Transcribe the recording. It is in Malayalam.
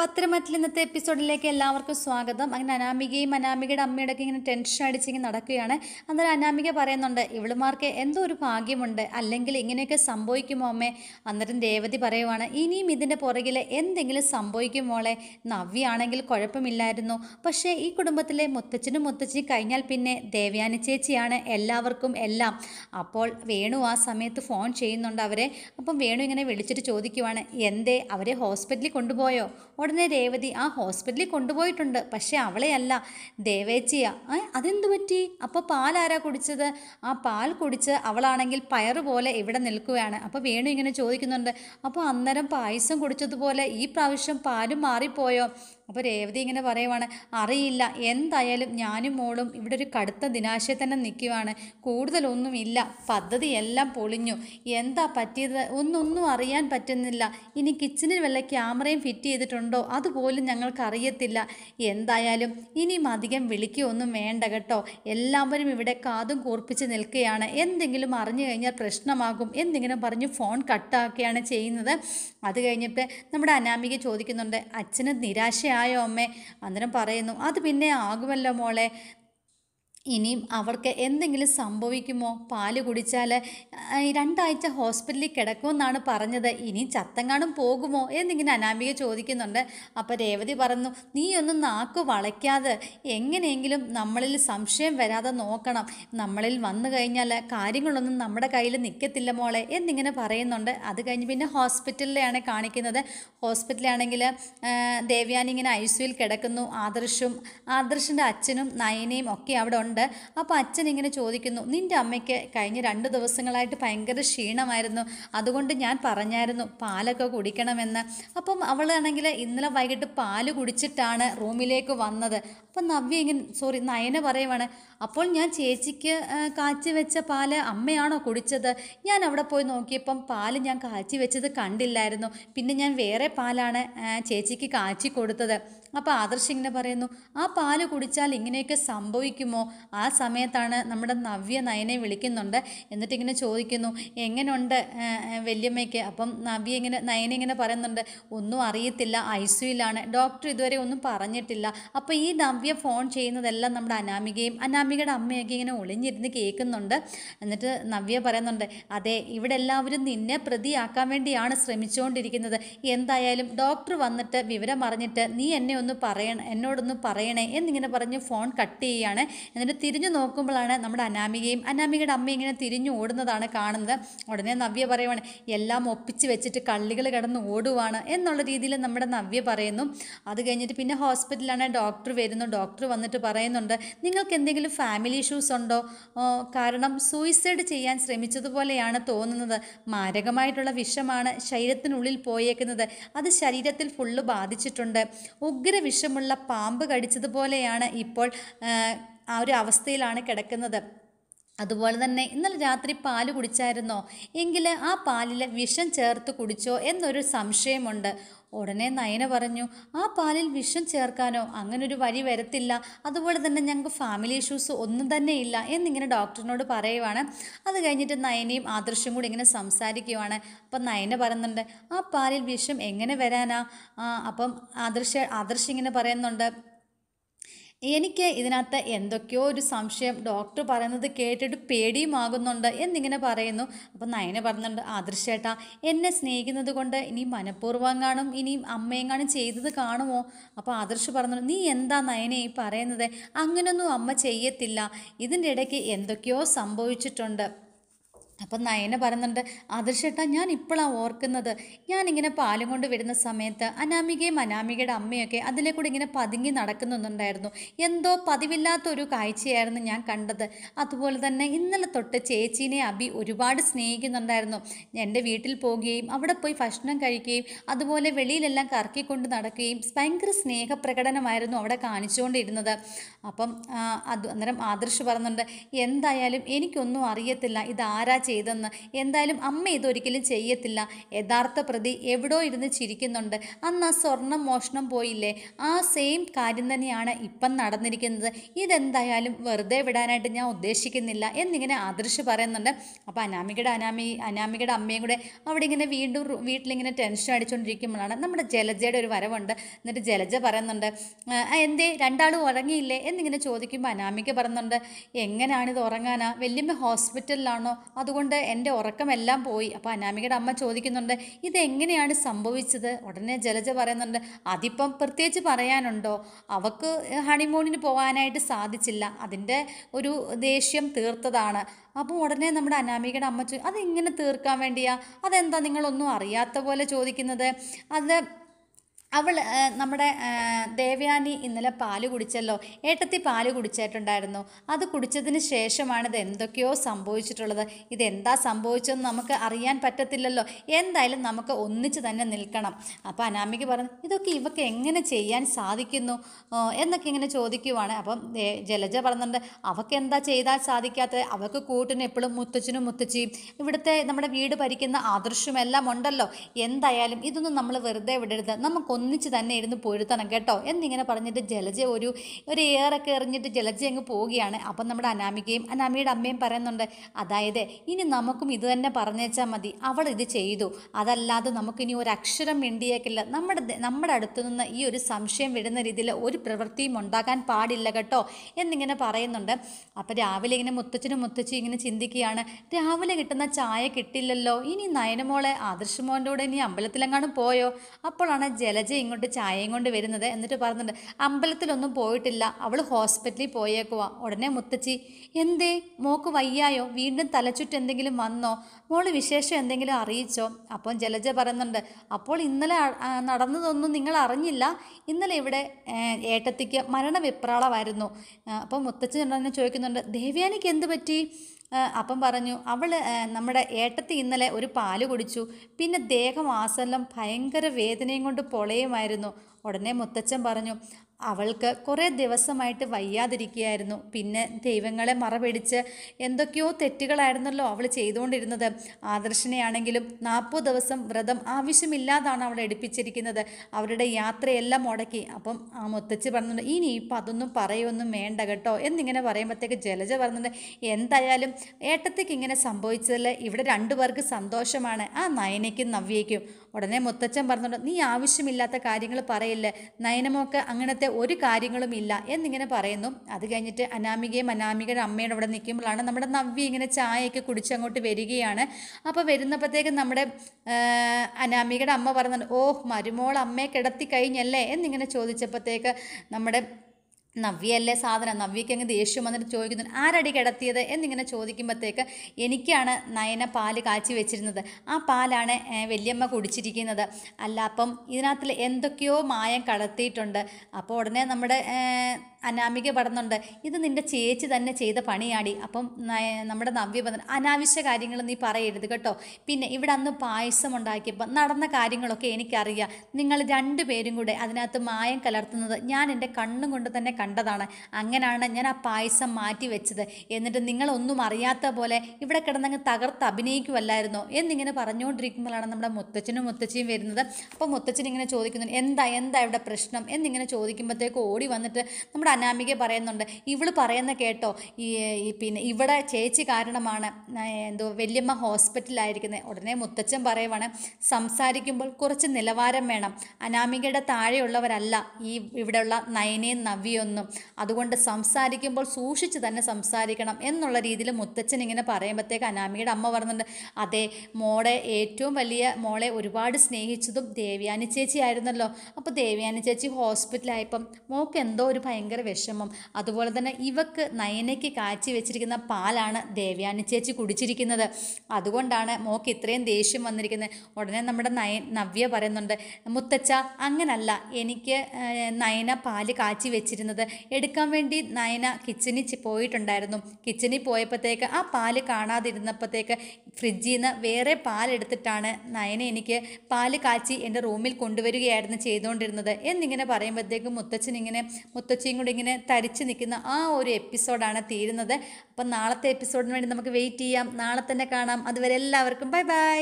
പത്രമറ്റിൽ ഇന്നത്തെ എപ്പിസോഡിലേക്ക് എല്ലാവർക്കും സ്വാഗതം അങ്ങനെ അനാമികയും അനാമികയുടെ അമ്മയുടെ ഒക്കെ ഇങ്ങനെ ടെൻഷൻ അടിച്ചിങ്ങനെ നടക്കുകയാണ് അന്നേരം അനാമിക പറയുന്നുണ്ട് ഇവളുമാർക്ക് എന്തോ ഒരു ഭാഗ്യമുണ്ട് അല്ലെങ്കിൽ ഇങ്ങനെയൊക്കെ സംഭവിക്കുമോ അമ്മേ അന്നേരം രേവതി പറയുവാണ് ഇനിയും ഇതിൻ്റെ പുറകിൽ എന്തെങ്കിലും സംഭവിക്കുമോളെ നവ്യാണെങ്കിൽ കുഴപ്പമില്ലായിരുന്നു പക്ഷേ ഈ കുടുംബത്തിലെ മുത്തച്ഛനും മുത്തച്ഛനും കഴിഞ്ഞാൽ പിന്നെ ദേവയാനി ചേച്ചിയാണ് എല്ലാവർക്കും എല്ലാം അപ്പോൾ വേണു ആ സമയത്ത് ഫോൺ ചെയ്യുന്നുണ്ട് അവരെ അപ്പം വേണു ഇങ്ങനെ വിളിച്ചിട്ട് ചോദിക്കുവാണ് എന്തേ അവരെ ഹോസ്പിറ്റലിൽ കൊണ്ടുപോയോ അവിടുന്ന് രേവതി ആ ഹോസ്പിറ്റലിൽ കൊണ്ടുപോയിട്ടുണ്ട് പക്ഷേ അവളെയല്ല ദേവേച്ചിയാ അതെന്തു പറ്റി അപ്പോൾ പാലാരാ കുടിച്ചത് ആ പാൽ കുടിച്ച് അവളാണെങ്കിൽ പയറ് പോലെ ഇവിടെ നിൽക്കുകയാണ് അപ്പോൾ വേണു ഇങ്ങനെ ചോദിക്കുന്നുണ്ട് അപ്പോൾ അന്നേരം പായസം കുടിച്ചതുപോലെ ഈ പ്രാവശ്യം പാലും മാറിപ്പോയോ അപ്പോൾ രേവതി ഇങ്ങനെ പറയുവാണ് അറിയില്ല എന്തായാലും ഞാനും മോളും ഇവിടെ ഒരു കടുത്ത ദിനാശയെ തന്നെ നിൽക്കുവാണ് കൂടുതലൊന്നുമില്ല എല്ലാം പൊളിഞ്ഞു എന്താ പറ്റിയത് ഒന്നൊന്നും അറിയാൻ പറ്റുന്നില്ല ഇനി കിച്ചണിൽ വല്ല ക്യാമറയും ഫിറ്റ് ചെയ്തിട്ടുണ്ടോ അതുപോലും ഞങ്ങൾക്ക് അറിയത്തില്ല എന്തായാലും ഇനിയും അധികം വിളിക്കുകയൊന്നും വേണ്ട കേട്ടോ എല്ലാവരും ഇവിടെ കാതും കൂർപ്പിച്ച് നിൽക്കുകയാണ് എന്തെങ്കിലും അറിഞ്ഞു കഴിഞ്ഞാൽ പ്രശ്നമാകും എന്തെങ്കിലും പറഞ്ഞ് ഫോൺ കട്ടാക്കുകയാണ് ചെയ്യുന്നത് അത് കഴിഞ്ഞിട്ട് നമ്മുടെ അനാമിക ചോദിക്കുന്നുണ്ട് അച്ഛന് നിരാശയാണ് ആയോ അമ്മേ അന്നേരം പറയുന്നു അത് പിന്നെ ആകുമല്ലോ മോളെ ഇനിയും അവർക്ക് എന്തെങ്കിലും സംഭവിക്കുമോ പാല് കുടിച്ചാൽ രണ്ടാഴ്ച ഹോസ്പിറ്റലിൽ കിടക്കുമെന്നാണ് പറഞ്ഞത് ഇനി ചത്തങ്ങാനും പോകുമോ എന്നിങ്ങനെ അനാമിക ചോദിക്കുന്നുണ്ട് അപ്പോൾ രേവതി പറഞ്ഞു നീയൊന്നും നാക്ക് വളയ്ക്കാതെ എങ്ങനെയെങ്കിലും നമ്മളിൽ സംശയം വരാതെ നോക്കണം നമ്മളിൽ വന്നു കഴിഞ്ഞാൽ കാര്യങ്ങളൊന്നും നമ്മുടെ കയ്യിൽ നിൽക്കത്തില്ല മോളെ എന്നിങ്ങനെ പറയുന്നുണ്ട് അത് കഴിഞ്ഞ് പിന്നെ ഹോസ്പിറ്റലിലാണ് കാണിക്കുന്നത് ഹോസ്പിറ്റലാണെങ്കിൽ ദേവ്യാനി ഇങ്ങനെ ഐ സിയിൽ കിടക്കുന്നു ആദർശും ആദർശിൻ്റെ അച്ഛനും നയനയും ഒക്കെ അവിടെ ഉണ്ട് ഉണ്ട് അപ്പോൾ അച്ഛൻ ഇങ്ങനെ ചോദിക്കുന്നു നിൻ്റെ അമ്മയ്ക്ക് കഴിഞ്ഞ രണ്ട് ദിവസങ്ങളായിട്ട് ഭയങ്കര ക്ഷീണമായിരുന്നു അതുകൊണ്ട് ഞാൻ പറഞ്ഞായിരുന്നു പാലൊക്കെ കുടിക്കണമെന്ന് അപ്പം അവളാണെങ്കിൽ ഇന്നലെ വൈകിട്ട് പാല് കുടിച്ചിട്ടാണ് റൂമിലേക്ക് വന്നത് അപ്പം നവ്യ ഇങ്ങനെ സോറി നയന പറയുവാണ് അപ്പോൾ ഞാൻ ചേച്ചിക്ക് കാച്ചി വെച്ച പാല് അമ്മയാണോ കുടിച്ചത് ഞാൻ അവിടെ പോയി നോക്കിയപ്പം പാല് ഞാൻ കാച്ചി വെച്ചത് കണ്ടില്ലായിരുന്നു പിന്നെ ഞാൻ വേറെ പാലാണ് ചേച്ചിക്ക് കാച്ചി കൊടുത്തത് അപ്പോൾ ആദർശ് ഇങ്ങനെ പറയുന്നു ആ പാല് കുടിച്ചാൽ ഇങ്ങനെയൊക്കെ സംഭവിക്കുമോ ആ സമയത്താണ് നമ്മുടെ നവ്യ നയനെ വിളിക്കുന്നുണ്ട് എന്നിട്ട് ഇങ്ങനെ ചോദിക്കുന്നു എങ്ങനെയുണ്ട് വല്യമ്മയ്ക്ക് അപ്പം നവ്യ ഇങ്ങനെ നയനെ ഇങ്ങനെ പറയുന്നുണ്ട് ഒന്നും അറിയത്തില്ല ഐ സിയുലാണ് ഡോക്ടർ ഇതുവരെ ഒന്നും പറഞ്ഞിട്ടില്ല അപ്പം ഈ നവ്യ ഫോൺ ചെയ്യുന്നതെല്ലാം നമ്മുടെ അനാമികയും അനാമികയുടെ അമ്മയൊക്കെ ഇങ്ങനെ ഒളിഞ്ഞിരുന്ന് കേൾക്കുന്നുണ്ട് എന്നിട്ട് നവ്യ പറയുന്നുണ്ട് അതെ ഇവിടെ എല്ലാവരും നിന്നെ പ്രതിയാക്കാൻ വേണ്ടിയാണ് ശ്രമിച്ചുകൊണ്ടിരിക്കുന്നത് എന്തായാലും ഡോക്ടർ വന്നിട്ട് വിവരം അറിഞ്ഞിട്ട് നീ എന്നെ ഒന്ന് പറയണം എന്നോടൊന്ന് പറയണേ എന്നിങ്ങനെ പറഞ്ഞ് ഫോൺ കട്ട് ചെയ്യുകയാണ് എന്നിട്ട് എന്നിട്ട് തിരിഞ്ഞു നോക്കുമ്പോഴാണ് നമ്മുടെ അനാമികയും അനാമികയുടെ അമ്മ ഇങ്ങനെ തിരിഞ്ഞു ഓടുന്നതാണ് കാണുന്നത് ഉടനെ നവ്യ പറയുവാണ് എല്ലാം ഒപ്പിച്ച് വെച്ചിട്ട് കള്ളികൾ കിടന്ന് ഓടുവാണ് എന്നുള്ള രീതിയിൽ നമ്മുടെ നവ്യ പറയുന്നു അത് കഴിഞ്ഞിട്ട് പിന്നെ ഹോസ്പിറ്റലാണ് ഡോക്ടർ വരുന്നു ഡോക്ടർ വന്നിട്ട് പറയുന്നുണ്ട് നിങ്ങൾക്ക് എന്തെങ്കിലും ഫാമിലി ഇഷ്യൂസ് ഉണ്ടോ കാരണം സൂയിസൈഡ് ചെയ്യാൻ ശ്രമിച്ചതുപോലെയാണ് തോന്നുന്നത് മാരകമായിട്ടുള്ള വിഷമാണ് ശരീരത്തിനുള്ളിൽ പോയേക്കുന്നത് അത് ശരീരത്തിൽ ഫുള്ള് ബാധിച്ചിട്ടുണ്ട് ഉഗ്ര വിഷമുള്ള പാമ്പ് കടിച്ചതുപോലെയാണ് ഇപ്പോൾ ആ ഒരു അവസ്ഥയിലാണ് കിടക്കുന്നത് അതുപോലെ തന്നെ ഇന്നലെ രാത്രി പാല് കുടിച്ചായിരുന്നോ എങ്കിൽ ആ പാലിൽ വിഷം ചേർത്ത് കുടിച്ചോ എന്നൊരു സംശയമുണ്ട് ഉടനെ നയന പറഞ്ഞു ആ പാലിൽ വിഷം ചേർക്കാനോ അങ്ങനൊരു വഴി വരത്തില്ല അതുപോലെ തന്നെ ഞങ്ങൾക്ക് ഫാമിലി ഇഷ്യൂസ് ഒന്നും തന്നെ ഇല്ല എന്നിങ്ങനെ ഡോക്ടറിനോട് പറയുവാണ് അത് കഴിഞ്ഞിട്ട് നയനയും ആദർശം കൂടി ഇങ്ങനെ സംസാരിക്കുവാണ് അപ്പം നയന പറയുന്നുണ്ട് ആ പാലിൽ വിഷം എങ്ങനെ വരാനാ അപ്പം ആദർശ ആദർശ് ഇങ്ങനെ പറയുന്നുണ്ട് എനിക്ക് ഇതിനകത്ത് എന്തൊക്കെയോ ഒരു സംശയം ഡോക്ടർ പറയുന്നത് കേട്ടിട്ട് ആകുന്നുണ്ട് എന്നിങ്ങനെ പറയുന്നു അപ്പം നയന പറയുന്നുണ്ട് ആദർശേട്ടാ എന്നെ സ്നേഹിക്കുന്നത് കൊണ്ട് ഇനി മനഃപൂർവ്വം കാണും ഇനിയും അമ്മയും കാണും ചെയ്തത് കാണുമോ അപ്പോൾ ആദർശ് പറഞ്ഞു നീ എന്താ നയനെ ഈ പറയുന്നത് അങ്ങനെയൊന്നും അമ്മ ചെയ്യത്തില്ല ഇതിൻ്റെ ഇടയ്ക്ക് എന്തൊക്കെയോ സംഭവിച്ചിട്ടുണ്ട് അപ്പം നയന പറയുന്നുണ്ട് ആദർശേട്ടാ ഞാൻ ഇപ്പോഴാണ് ഓർക്കുന്നത് ഞാനിങ്ങനെ പാലും കൊണ്ട് വരുന്ന സമയത്ത് അനാമികയും അനാമികയുടെ അമ്മയൊക്കെ അതിലെ കൂടെ ഇങ്ങനെ പതുങ്ങി നടക്കുന്നുണ്ടായിരുന്നു എന്തോ പതിവില്ലാത്തൊരു കാഴ്ചയായിരുന്നു ഞാൻ കണ്ടത് അതുപോലെ തന്നെ ഇന്നലെ തൊട്ട് ചേച്ചീനെ അബി ഒരുപാട് സ്നേഹിക്കുന്നുണ്ടായിരുന്നു എൻ്റെ വീട്ടിൽ പോവുകയും അവിടെ പോയി ഭക്ഷണം കഴിക്കുകയും അതുപോലെ വെളിയിലെല്ലാം കറക്കിക്കൊണ്ട് നടക്കുകയും ഭയങ്കര സ്നേഹപ്രകടനമായിരുന്നു അവിടെ കാണിച്ചുകൊണ്ടിരുന്നത് അപ്പം അത് അന്നേരം ആദർശ് പറയുന്നുണ്ട് എന്തായാലും എനിക്കൊന്നും അറിയത്തില്ല ഇത് ആരാ ചെയ്തെന്ന് എന്തായാലും അമ്മ ഇതൊരിക്കലും ചെയ്യത്തില്ല യഥാർത്ഥ പ്രതി എവിടോ ഇരുന്ന് ചിരിക്കുന്നുണ്ട് അന്ന് ആ സ്വർണം മോഷണം പോയില്ലേ ആ സെയിം കാര്യം തന്നെയാണ് ഇപ്പം നടന്നിരിക്കുന്നത് ഇതെന്തായാലും വെറുതെ വിടാനായിട്ട് ഞാൻ ഉദ്ദേശിക്കുന്നില്ല എന്നിങ്ങനെ ആദർശ് പറയുന്നുണ്ട് അപ്പോൾ അനാമികയുടെ അനാമി അനാമികയുടെ അമ്മയും കൂടെ അവിടെ ഇങ്ങനെ വീണ്ടും വീട്ടിലിങ്ങനെ ടെൻഷൻ അടിച്ചുകൊണ്ടിരിക്കുമ്പോഴാണ് നമ്മുടെ ജലജയുടെ ഒരു വരവുണ്ട് എന്നിട്ട് ജലജ പറയുന്നുണ്ട് എന്തേ രണ്ടാളും ഉറങ്ങിയില്ലേ എന്നിങ്ങനെ ചോദിക്കുമ്പോൾ അനാമിക പറയുന്നുണ്ട് എങ്ങനെയാണിത് ഉറങ്ങാനാ വലിയമ്മ ഹോസ്പിറ്റലിലാണോ അതുകൊണ്ട് കൊണ്ട് എൻ്റെ ഉറക്കമെല്ലാം പോയി അപ്പോൾ അനാമികയുടെ അമ്മ ചോദിക്കുന്നുണ്ട് ഇതെങ്ങനെയാണ് സംഭവിച്ചത് ഉടനെ ജലജ പറയുന്നുണ്ട് അതിപ്പം പ്രത്യേകിച്ച് പറയാനുണ്ടോ അവക്ക് ഹണിമൂണിന് പോകാനായിട്ട് സാധിച്ചില്ല അതിൻ്റെ ഒരു ദേഷ്യം തീർത്തതാണ് അപ്പോൾ ഉടനെ നമ്മുടെ അനാമികയുടെ അമ്മ ചോദിക്കും അതെങ്ങനെ തീർക്കാൻ വേണ്ടിയാ അതെന്താ നിങ്ങളൊന്നും അറിയാത്ത പോലെ ചോദിക്കുന്നത് അത് അവൾ നമ്മുടെ ദേവയാനി ഇന്നലെ പാല് കുടിച്ചല്ലോ ഏട്ടത്തി പാല് കുടിച്ചിട്ടുണ്ടായിരുന്നു അത് കുടിച്ചതിന് ശേഷമാണ് ഇത് എന്തൊക്കെയോ സംഭവിച്ചിട്ടുള്ളത് ഇതെന്താ സംഭവിച്ചതെന്ന് നമുക്ക് അറിയാൻ പറ്റത്തില്ലല്ലോ എന്തായാലും നമുക്ക് ഒന്നിച്ച് തന്നെ നിൽക്കണം അപ്പോൾ അനാമിക പറഞ്ഞു ഇതൊക്കെ ഇവക്ക് എങ്ങനെ ചെയ്യാൻ സാധിക്കുന്നു എന്നൊക്കെ ഇങ്ങനെ ചോദിക്കുവാണ് അപ്പം ജലജ പറഞ്ഞിട്ടുണ്ട് അവക്ക് എന്താ ചെയ്താൽ സാധിക്കാത്തത് അവൾക്ക് കൂട്ടിന് എപ്പോഴും മുത്തച്ഛനും മുത്തച്ഛിയും ഇവിടുത്തെ നമ്മുടെ വീട് ഭരിക്കുന്ന ആദർശമെല്ലാം ഉണ്ടല്ലോ എന്തായാലും ഇതൊന്നും നമ്മൾ വെറുതെ വിടരുത് നമുക്ക് ഒന്നിച്ച് തന്നെ ഇരുന്ന് പൊഴുത്തണം കേട്ടോ എന്നിങ്ങനെ പറഞ്ഞിട്ട് ജലജ ഒരു ഒരു എയറൊക്കെ എറിഞ്ഞിട്ട് ജലജ അങ്ങ് പോവുകയാണ് അപ്പം നമ്മുടെ അനാമികയും അനാമിയുടെ അമ്മയും പറയുന്നുണ്ട് അതായത് ഇനി നമുക്കും ഇത് തന്നെ പറഞ്ഞേച്ചാൽ മതി അവൾ ഇത് ചെയ്തു അതല്ലാതെ നമുക്കിനി ഒരു അക്ഷരം മിണ്ടിയേക്കില്ല നമ്മുടെ നമ്മുടെ അടുത്തു നിന്ന് ഈ ഒരു സംശയം വിടുന്ന രീതിയിൽ ഒരു പ്രവൃത്തിയും ഉണ്ടാക്കാൻ പാടില്ല കേട്ടോ എന്നിങ്ങനെ പറയുന്നുണ്ട് അപ്പം രാവിലെ ഇങ്ങനെ മുത്തച്ഛനും മുത്തച്ഛി ഇങ്ങനെ ചിന്തിക്കുകയാണ് രാവിലെ കിട്ടുന്ന ചായ കിട്ടില്ലല്ലോ ഇനി നയനമോളെ ആദർശമോൻ്റെ കൂടെ ഇനി അമ്പലത്തിലെങ്ങാനും പോയോ അപ്പോഴാണ് ജലജ രജ ഇങ്ങോട്ട് ചായയും കൊണ്ട് വരുന്നത് എന്നിട്ട് പറഞ്ഞിട്ടുണ്ട് അമ്പലത്തിലൊന്നും പോയിട്ടില്ല അവൾ ഹോസ്പിറ്റലിൽ പോയേക്കുവാ ഉടനെ മുത്തച്ചി എന്തേ മോക്ക് വയ്യായോ വീണ്ടും തലച്ചുറ്റ് എന്തെങ്കിലും വന്നോ മോള് വിശേഷം എന്തെങ്കിലും അറിയിച്ചോ അപ്പം ജലജ പറയുന്നുണ്ട് അപ്പോൾ ഇന്നലെ നടന്നതൊന്നും നിങ്ങൾ അറിഞ്ഞില്ല ഇന്നലെ ഇവിടെ ഏട്ടത്തിക്ക് മരണവിപ്രാളമായിരുന്നു അപ്പോൾ മുത്തച്ഛൻ എന്നെ ചോദിക്കുന്നുണ്ട് ദേവ്യാനിക്ക് എന്ത് പറ്റി അപ്പം പറഞ്ഞു അവൾ നമ്മുടെ ഏട്ടത്തി ഇന്നലെ ഒരു പാല് കുടിച്ചു പിന്നെ ദേഹം ആസെല്ലാം ഭയങ്കര വേദനയും കൊണ്ട് പൊളയുമായിരുന്നു ഉടനെ മുത്തച്ഛൻ പറഞ്ഞു അവൾക്ക് കുറേ ദിവസമായിട്ട് വയ്യാതിരിക്കുകയായിരുന്നു പിന്നെ ദൈവങ്ങളെ മറപിടിച്ച് എന്തൊക്കെയോ തെറ്റുകളായിരുന്നല്ലോ അവൾ ചെയ്തുകൊണ്ടിരുന്നത് ആദർശനെയാണെങ്കിലും നാൽപ്പത് ദിവസം വ്രതം ആവശ്യമില്ലാതാണ് അവൾ എടുപ്പിച്ചിരിക്കുന്നത് അവരുടെ യാത്രയെല്ലാം മുടക്കി അപ്പം ആ മുത്തച്ച് പറഞ്ഞിട്ടുണ്ട് ഇനി ഇപ്പം അതൊന്നും പറയുമൊന്നും വേണ്ട കേട്ടോ എന്നിങ്ങനെ പറയുമ്പോഴത്തേക്ക് ജലജ പറഞ്ഞിട്ടുണ്ട് എന്തായാലും ഏട്ടത്തേക്ക് ഇങ്ങനെ സംഭവിച്ചതിൽ ഇവിടെ രണ്ടുപേർക്ക് സന്തോഷമാണ് ആ നയനയ്ക്കും നവ്യയ്ക്കും ഉടനെ മുത്തച്ഛൻ പറഞ്ഞുകൊണ്ട് നീ ആവശ്യമില്ലാത്ത കാര്യങ്ങൾ പറയില്ലേ നയനമൊക്കെ അങ്ങനത്തെ ഒരു കാര്യങ്ങളും ഇല്ല എന്നിങ്ങനെ പറയുന്നു അത് കഴിഞ്ഞിട്ട് അനാമികയും അനാമികയുടെ അമ്മയുടെ അവിടെ നിൽക്കുമ്പോഴാണ് നമ്മുടെ നവ്യ ഇങ്ങനെ ചായയൊക്കെ കുടിച്ച് അങ്ങോട്ട് വരികയാണ് അപ്പോൾ വരുന്നപ്പോഴത്തേക്കും നമ്മുടെ അനാമികയുടെ അമ്മ പറഞ്ഞു ഓ മരുമോൾ അമ്മയെ കിടത്തി കഴിഞ്ഞല്ലേ എന്നിങ്ങനെ ചോദിച്ചപ്പോഴത്തേക്ക് നമ്മുടെ നവ്യല്ലേ സാധനം നവ്യയ്ക്ക് അങ്ങ് ദേഷ്യം വന്നിട്ട് ചോദിക്കുന്നു ആരടി കിടത്തിയത് എന്നിങ്ങനെ ചോദിക്കുമ്പോഴത്തേക്ക് എനിക്കാണ് നയന പാല് കാച്ചി വെച്ചിരുന്നത് ആ പാലാണ് വല്യമ്മ കുടിച്ചിരിക്കുന്നത് അല്ല അപ്പം ഇതിനകത്തിൽ എന്തൊക്കെയോ മായം കടത്തിയിട്ടുണ്ട് അപ്പോൾ ഉടനെ നമ്മുടെ അനാമിക പടന്നുണ്ട് ഇത് നിൻ്റെ ചേച്ചി തന്നെ ചെയ്ത പണിയാടി അപ്പം നമ്മുടെ നവ്യ പറഞ്ഞു അനാവശ്യ കാര്യങ്ങൾ നീ പറയരുത് കേട്ടോ പിന്നെ ഇവിടെ അന്ന് പായസം ഉണ്ടാക്കിയപ്പോൾ നടന്ന കാര്യങ്ങളൊക്കെ എനിക്കറിയാം നിങ്ങൾ രണ്ടുപേരും കൂടെ അതിനകത്ത് മായം കലർത്തുന്നത് ഞാൻ എൻ്റെ കണ്ണും കൊണ്ട് തന്നെ കണ്ടതാണ് അങ്ങനെയാണ് ഞാൻ ആ പായസം മാറ്റി വെച്ചത് എന്നിട്ട് നിങ്ങളൊന്നും അറിയാത്ത പോലെ ഇവിടെ കിടന്നങ്ങ് തകർത്ത് അഭിനയിക്കുമല്ലായിരുന്നോ എന്നിങ്ങനെ പറഞ്ഞുകൊണ്ടിരിക്കുമ്പോഴാണ് നമ്മുടെ മുത്തച്ഛനും മുത്തച്ഛയും വരുന്നത് അപ്പോൾ മുത്തച്ഛൻ ഇങ്ങനെ ചോദിക്കുന്നു എന്താ എന്താ ഇവിടെ പ്രശ്നം എന്നിങ്ങനെ ചോദിക്കുമ്പോഴത്തേക്ക് ഓടി വന്നിട്ട് നമ്മുടെ അനാമിക പറയുന്നുണ്ട് ഇവൾ പറയുന്ന കേട്ടോ ഈ പിന്നെ ഇവിടെ ചേച്ചി കാരണമാണ് എന്തോ വല്യമ്മ ഹോസ്പിറ്റലായിരിക്കുന്നത് ഉടനെ മുത്തച്ഛൻ പറയുവാണ് സംസാരിക്കുമ്പോൾ കുറച്ച് നിലവാരം വേണം അനാമികയുടെ താഴെയുള്ളവരല്ല ഈ ഇവിടെയുള്ള നയനയും നവ്യയും എന്നും അതുകൊണ്ട് സംസാരിക്കുമ്പോൾ സൂക്ഷിച്ച് തന്നെ സംസാരിക്കണം എന്നുള്ള രീതിയിൽ മുത്തച്ഛൻ ഇങ്ങനെ പറയുമ്പോഴത്തേക്ക് അനാമിയുടെ അമ്മ പറഞ്ഞിട്ടുണ്ട് അതെ മോളെ ഏറ്റവും വലിയ മോളെ ഒരുപാട് സ്നേഹിച്ചതും ദേവ്യാനി ചേച്ചി ആയിരുന്നല്ലോ അപ്പോൾ ദേവ്യാനി ചേച്ചി ഹോസ്പിറ്റലായപ്പം മോൾക്ക് എന്തോ ഒരു ഭയങ്കര വിഷമം അതുപോലെ തന്നെ ഇവക്ക് നയനയ്ക്ക് കാച്ചി വെച്ചിരിക്കുന്ന പാലാണ് ദേവ്യാനി ചേച്ചി കുടിച്ചിരിക്കുന്നത് അതുകൊണ്ടാണ് മോൾക്ക് ഇത്രയും ദേഷ്യം വന്നിരിക്കുന്നത് ഉടനെ നമ്മുടെ നയ നവ്യ പറയുന്നുണ്ട് മുത്തച്ഛ അങ്ങനല്ല എനിക്ക് നയന പാല് കാച്ചി വെച്ചിരുന്നത് വന്നത് എടുക്കാൻ വേണ്ടി നയന കിച്ചണിൽ പോയിട്ടുണ്ടായിരുന്നു കിച്ചണിൽ പോയപ്പോഴത്തേക്ക് ആ പാല് കാണാതിരുന്നപ്പോഴത്തേക്ക് ഫ്രിഡ്ജിൽ നിന്ന് വേറെ പാലെടുത്തിട്ടാണ് നയന എനിക്ക് പാല് കാച്ചി എൻ്റെ റൂമിൽ കൊണ്ടുവരികയായിരുന്നു ചെയ്തുകൊണ്ടിരുന്നത് എന്നിങ്ങനെ പറയുമ്പോഴത്തേക്കും മുത്തച്ഛൻ ഇങ്ങനെ മുത്തച്ഛയും കൂടി ഇങ്ങനെ തരിച്ചു നിൽക്കുന്ന ആ ഒരു എപ്പിസോഡാണ് തീരുന്നത് അപ്പം നാളത്തെ എപ്പിസോഡിന് വേണ്ടി നമുക്ക് വെയിറ്റ് ചെയ്യാം നാളെ തന്നെ കാണാം അതുവരെ എല്ലാവർക്കും ബൈ ബൈ